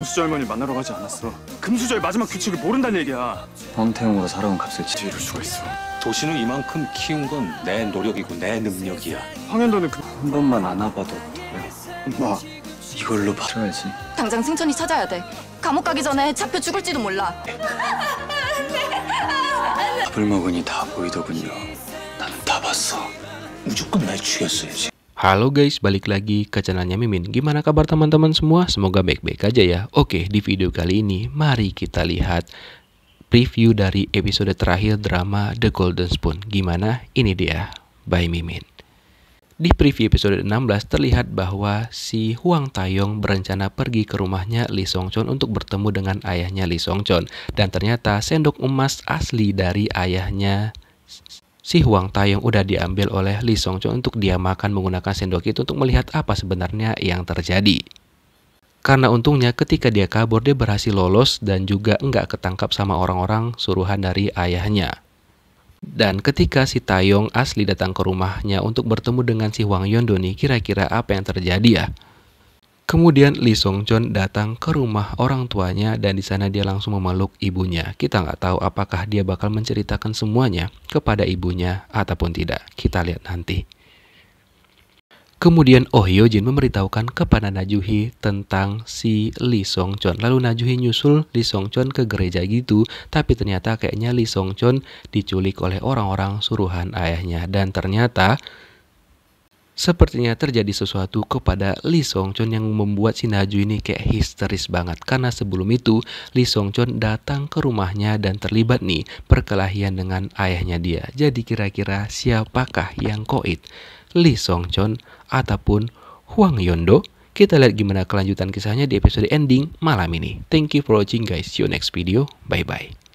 금수저 할머니 만나러 가지 않았어. 금수저의 마지막 규칙을 모른다는 얘기야. 황태웅으로 살아온 값을 지를 수가 있어. 도시는 이만큼 키운 건 내 노력이고 내 능력이야. 황현도는 그... 한 번만 안아봐도 엄마, 뭐? 이걸로 팔아야지. 당장 승천이 찾아야 돼. 감옥 가기 전에 잡혀 죽을지도 몰라. 밥을 먹으니 다 보이더군요. 나는 다 봤어. 무조건 날 죽였어야지. Halo guys, balik lagi ke channelnya Mimin. Gimana kabar teman-teman semua? Semoga baik-baik aja ya. Oke, di video kali ini mari kita lihat preview dari episode terakhir drama The Golden Spoon. Gimana? Ini dia, by Mimin. Di preview episode 16 terlihat bahwa si Huang Tayong berencana pergi ke rumahnya Lee Song untuk bertemu dengan ayahnya Lee Song Dan ternyata sendok emas asli dari ayahnya si Huang Tai yang udah diambil oleh Li Songchong untuk dia makan menggunakan sendok itu untuk melihat apa sebenarnya yang terjadi. Karena untungnya ketika dia kabur dia berhasil lolos dan juga enggak ketangkap sama orang-orang suruhan dari ayahnya. Dan ketika si Tayong asli datang ke rumahnya untuk bertemu dengan si Huang Yondoni, kira-kira apa yang terjadi ya? Kemudian Li Song Chon datang ke rumah orang tuanya dan di sana dia langsung memeluk ibunya. Kita nggak tahu apakah dia bakal menceritakan semuanya kepada ibunya ataupun tidak. Kita lihat nanti. Kemudian Oh Hyo Jin memberitahukan kepada Najuhi tentang si Li Song Chon. Lalu Najuhi nyusul Li Song Chon ke gereja gitu, tapi ternyata kayaknya Li Song Chon diculik oleh orang-orang suruhan ayahnya. Dan ternyata Sepertinya terjadi sesuatu kepada Lee Song Chun yang membuat si Naju ini kayak histeris banget karena sebelum itu Lee Song Chun datang ke rumahnya dan terlibat nih perkelahian dengan ayahnya dia. Jadi kira-kira siapakah yang koit? Lee Song Chun ataupun Huang Yondo? Kita lihat gimana kelanjutan kisahnya di episode ending malam ini. Thank you for watching guys. See you next video. Bye bye.